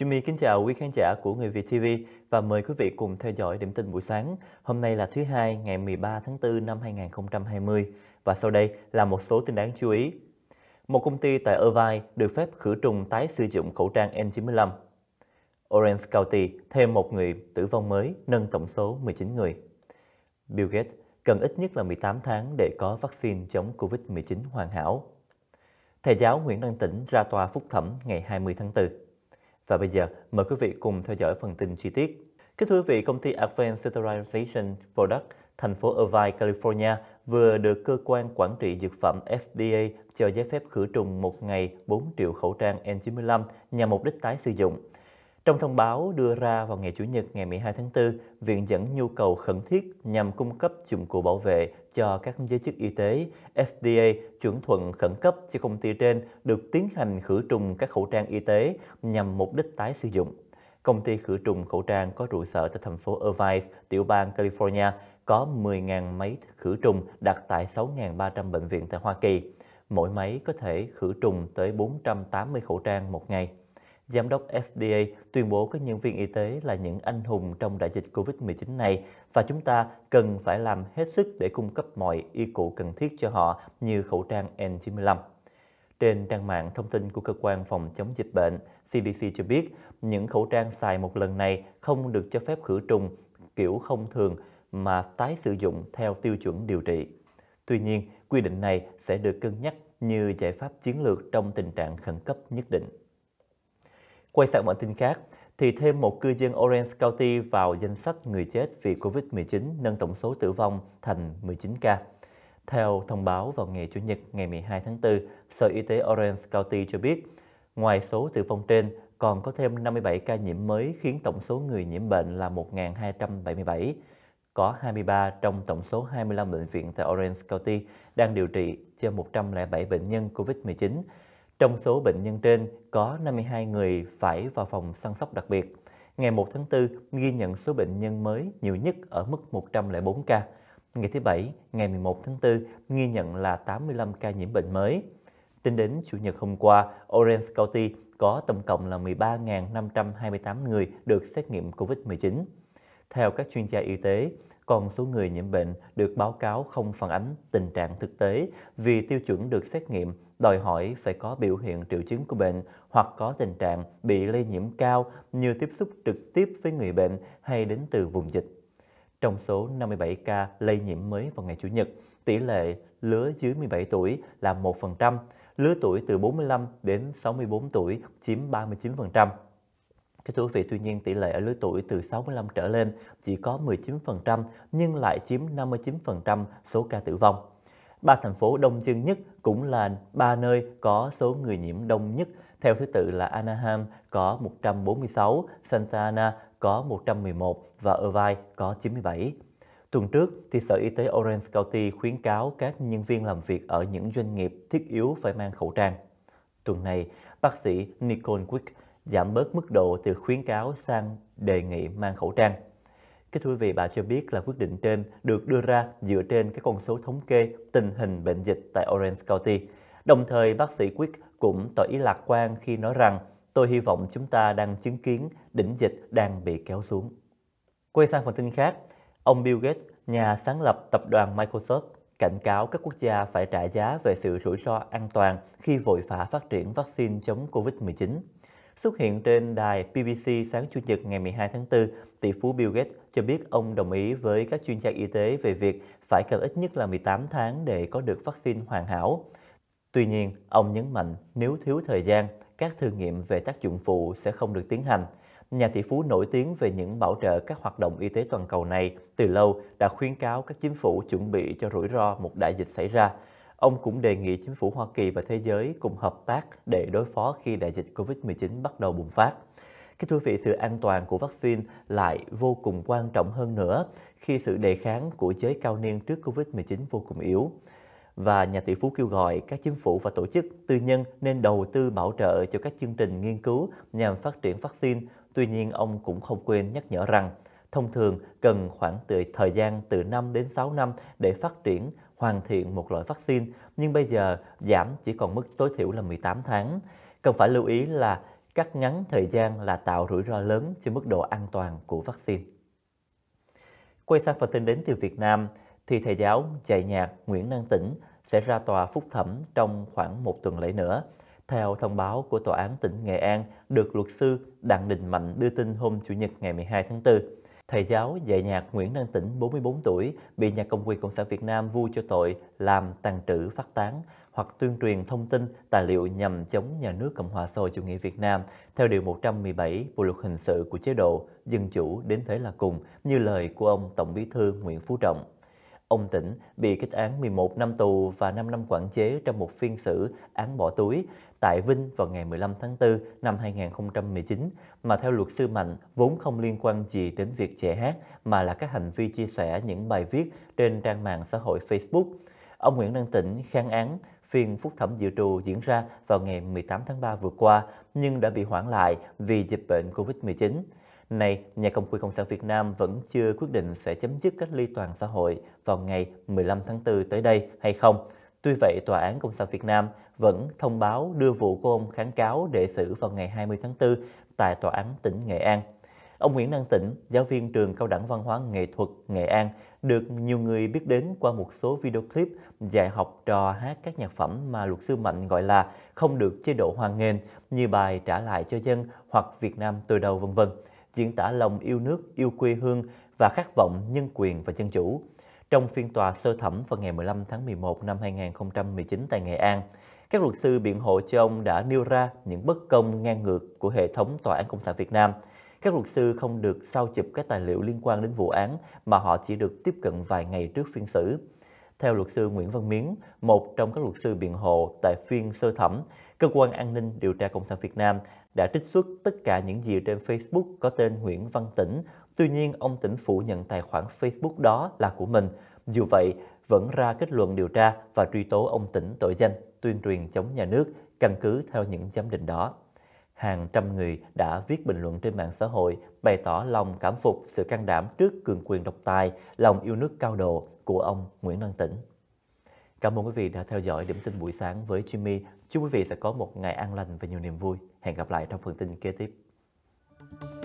Jimmy kính chào quý khán giả của Người Việt TV và mời quý vị cùng theo dõi điểm tin buổi sáng. Hôm nay là thứ hai ngày 13 tháng 4 năm 2020 và sau đây là một số tin đáng chú ý. Một công ty tại Irvine được phép khử trùng tái sử dụng khẩu trang N95. Orange County thêm một người tử vong mới, nâng tổng số 19 người. Bill Gates cần ít nhất là 18 tháng để có vaccine chống COVID-19 hoàn hảo. Thầy giáo Nguyễn Đăng Tĩnh ra tòa phúc thẩm ngày 20 tháng 4. Và bây giờ, mời quý vị cùng theo dõi phần tin chi tiết. Kính thưa quý vị, công ty Advanced Sterilization Product thành phố Irvine, California vừa được cơ quan quản trị dược phẩm FDA cho giấy phép khử trùng một ngày 4 triệu khẩu trang N95 nhằm mục đích tái sử dụng. Trong thông báo đưa ra vào ngày Chủ nhật ngày 12 tháng 4, Viện dẫn nhu cầu khẩn thiết nhằm cung cấp dụng cụ bảo vệ cho các giới chức y tế, FDA chuẩn thuận khẩn cấp cho công ty trên được tiến hành khử trùng các khẩu trang y tế nhằm mục đích tái sử dụng. Công ty khử trùng khẩu trang có trụ sở tại thành phố Irvine, tiểu bang California, có 10.000 máy khử trùng đặt tại 6.300 bệnh viện tại Hoa Kỳ. Mỗi máy có thể khử trùng tới 480 khẩu trang một ngày. Giám đốc FDA tuyên bố các nhân viên y tế là những anh hùng trong đại dịch COVID-19 này và chúng ta cần phải làm hết sức để cung cấp mọi y cụ cần thiết cho họ như khẩu trang N95. Trên trang mạng thông tin của cơ quan phòng chống dịch bệnh, CDC cho biết những khẩu trang xài một lần này không được cho phép khử trùng kiểu không thường mà tái sử dụng theo tiêu chuẩn điều trị. Tuy nhiên, quy định này sẽ được cân nhắc như giải pháp chiến lược trong tình trạng khẩn cấp nhất định. Quay sang bản tin khác, thì thêm một cư dân Orange County vào danh sách người chết vì Covid-19 nâng tổng số tử vong thành 19 ca. Theo thông báo vào ngày Chủ nhật ngày 12 tháng 4, Sở Y tế Orange County cho biết, ngoài số tử vong trên, còn có thêm 57 ca nhiễm mới khiến tổng số người nhiễm bệnh là 1.277. Có 23 trong tổng số 25 bệnh viện tại Orange County đang điều trị cho 107 bệnh nhân COVID-19, trong số bệnh nhân trên, có 52 người phải vào phòng săn sóc đặc biệt. Ngày 1 tháng 4 ghi nhận số bệnh nhân mới nhiều nhất ở mức 104 ca. Ngày thứ Bảy, ngày 11 tháng 4, ghi nhận là 85 ca nhiễm bệnh mới. Tính đến Chủ nhật hôm qua, Orange County có tổng cộng là 13.528 người được xét nghiệm COVID-19. Theo các chuyên gia y tế, còn số người nhiễm bệnh được báo cáo không phản ánh tình trạng thực tế vì tiêu chuẩn được xét nghiệm đòi hỏi phải có biểu hiện triệu chứng của bệnh hoặc có tình trạng bị lây nhiễm cao như tiếp xúc trực tiếp với người bệnh hay đến từ vùng dịch. Trong số 57 ca lây nhiễm mới vào ngày Chủ nhật, tỷ lệ lứa dưới 17 tuổi là 1%, lứa tuổi từ 45 đến 64 tuổi chiếm 39%. Cái thưa vị, tuy nhiên tỷ lệ ở lứa tuổi từ 65 trở lên chỉ có 19% nhưng lại chiếm 59% số ca tử vong. Ba thành phố đông dân nhất cũng là ba nơi có số người nhiễm đông nhất, theo thứ tự là Anaheim có 146, Santa Ana có 111 và Irvine có 97. Tuần trước, thì Sở Y tế Orange County khuyến cáo các nhân viên làm việc ở những doanh nghiệp thiết yếu phải mang khẩu trang. Tuần này, bác sĩ Nicole Quick giảm bớt mức độ từ khuyến cáo sang đề nghị mang khẩu trang. Các thưa quý vị, bà cho biết là quyết định trên được đưa ra dựa trên các con số thống kê tình hình bệnh dịch tại Orange County. Đồng thời, bác sĩ Quick cũng tỏ ý lạc quan khi nói rằng tôi hy vọng chúng ta đang chứng kiến đỉnh dịch đang bị kéo xuống. Quay sang phần tin khác, ông Bill Gates, nhà sáng lập tập đoàn Microsoft, cảnh cáo các quốc gia phải trả giá về sự rủi ro an toàn khi vội vã phát triển vaccine chống COVID-19. Xuất hiện trên đài BBC sáng Chủ nhật ngày 12 tháng 4, tỷ phú Bill Gates cho biết ông đồng ý với các chuyên gia y tế về việc phải cần ít nhất là 18 tháng để có được vaccine hoàn hảo. Tuy nhiên, ông nhấn mạnh nếu thiếu thời gian, các thử nghiệm về tác dụng phụ sẽ không được tiến hành. Nhà tỷ phú nổi tiếng về những bảo trợ các hoạt động y tế toàn cầu này từ lâu đã khuyến cáo các chính phủ chuẩn bị cho rủi ro một đại dịch xảy ra – Ông cũng đề nghị chính phủ Hoa Kỳ và thế giới cùng hợp tác để đối phó khi đại dịch COVID-19 bắt đầu bùng phát. Cái thưa vị, sự an toàn của vaccine lại vô cùng quan trọng hơn nữa khi sự đề kháng của giới cao niên trước COVID-19 vô cùng yếu. Và nhà tỷ phú kêu gọi các chính phủ và tổ chức tư nhân nên đầu tư bảo trợ cho các chương trình nghiên cứu nhằm phát triển vaccine. Tuy nhiên, ông cũng không quên nhắc nhở rằng thông thường cần khoảng từ thời gian từ 5 đến 6 năm để phát triển hoàn thiện một loại vaccine, nhưng bây giờ giảm chỉ còn mức tối thiểu là 18 tháng. Cần phải lưu ý là cắt ngắn thời gian là tạo rủi ro lớn cho mức độ an toàn của vaccine. Quay sang phần tin đến từ Việt Nam, thì thầy giáo dạy nhạc Nguyễn Năng Tĩnh sẽ ra tòa phúc thẩm trong khoảng một tuần lễ nữa. Theo thông báo của Tòa án tỉnh Nghệ An được luật sư Đặng Đình Mạnh đưa tin hôm Chủ nhật ngày 12 tháng 4. Thầy giáo dạy nhạc Nguyễn Đăng Tĩnh, 44 tuổi, bị nhà công quyền Cộng sản Việt Nam vu cho tội làm tàn trữ phát tán hoặc tuyên truyền thông tin, tài liệu nhằm chống nhà nước Cộng hòa xã hội chủ nghĩa Việt Nam theo Điều 117 Bộ Luật Hình sự của chế độ Dân chủ đến thế là cùng như lời của ông Tổng bí thư Nguyễn Phú Trọng. Ông Tỉnh bị kết án 11 năm tù và 5 năm quản chế trong một phiên xử án bỏ túi tại Vinh vào ngày 15 tháng 4 năm 2019 mà theo luật sư Mạnh vốn không liên quan gì đến việc trẻ hát mà là các hành vi chia sẻ những bài viết trên trang mạng xã hội Facebook. Ông Nguyễn Đăng Tỉnh kháng án phiên phúc thẩm dự trù diễn ra vào ngày 18 tháng 3 vừa qua nhưng đã bị hoãn lại vì dịch bệnh COVID-19. Nay, nhà cầm quyền Cộng sản Việt Nam vẫn chưa quyết định sẽ chấm dứt cách ly toàn xã hội vào ngày 15 tháng 4 tới đây hay không. Tuy vậy, Tòa án Cộng sản Việt Nam vẫn thông báo đưa vụ của ông kháng cáo để xử vào ngày 20 tháng 4 tại Tòa án tỉnh Nghệ An. Ông Nguyễn Đăng Tĩnh, giáo viên trường Cao đẳng Văn hóa Nghệ thuật Nghệ An, được nhiều người biết đến qua một số video clip dạy học trò hát các nhạc phẩm mà luật sư Mạnh gọi là không được chế độ hoàn nghênh như bài Trả lại cho dân hoặc Việt Nam từ đầu vân vân diễn tả lòng yêu nước, yêu quê hương và khát vọng nhân quyền và dân chủ. Trong phiên tòa sơ thẩm vào ngày 15 tháng 11 năm 2019 tại Nghệ An, các luật sư biện hộ cho ông đã nêu ra những bất công ngang ngược của hệ thống Tòa án Cộng sản Việt Nam. Các luật sư không được sao chụp các tài liệu liên quan đến vụ án mà họ chỉ được tiếp cận vài ngày trước phiên xử. Theo luật sư Nguyễn Văn Miến, một trong các luật sư biện hộ tại phiên sơ thẩm, Cơ quan An ninh điều tra Cộng sản Việt Nam đã trích xuất tất cả những gì trên Facebook có tên Nguyễn Văn Tĩnh. Tuy nhiên, ông Tĩnh phủ nhận tài khoản Facebook đó là của mình. Dù vậy, vẫn ra kết luận điều tra và truy tố ông Tĩnh tội danh tuyên truyền chống nhà nước căn cứ theo những giám định đó. Hàng trăm người đã viết bình luận trên mạng xã hội bày tỏ lòng cảm phục sự can đảm trước cường quyền độc tài, lòng yêu nước cao độ của ông Nguyễn Văn Tĩnh. Cảm ơn quý vị đã theo dõi điểm tin buổi sáng với Jimmy Chúc quý vị sẽ có một ngày an lành và nhiều niềm vui. Hẹn gặp lại trong phần tin kế tiếp.